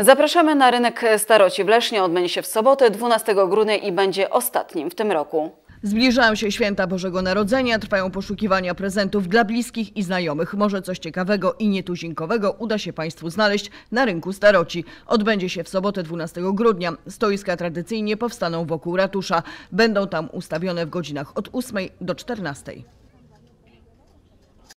Zapraszamy na rynek staroci w Lesznie. Odbędzie się w sobotę 12 grudnia i będzie ostatnim w tym roku. Zbliżają się święta Bożego Narodzenia, trwają poszukiwania prezentów dla bliskich i znajomych. Może coś ciekawego i nietuzinkowego uda się Państwu znaleźć na rynku staroci. Odbędzie się w sobotę 12 grudnia. Stoiska tradycyjnie powstaną wokół ratusza. Będą tam ustawione w godzinach od 8 do 14.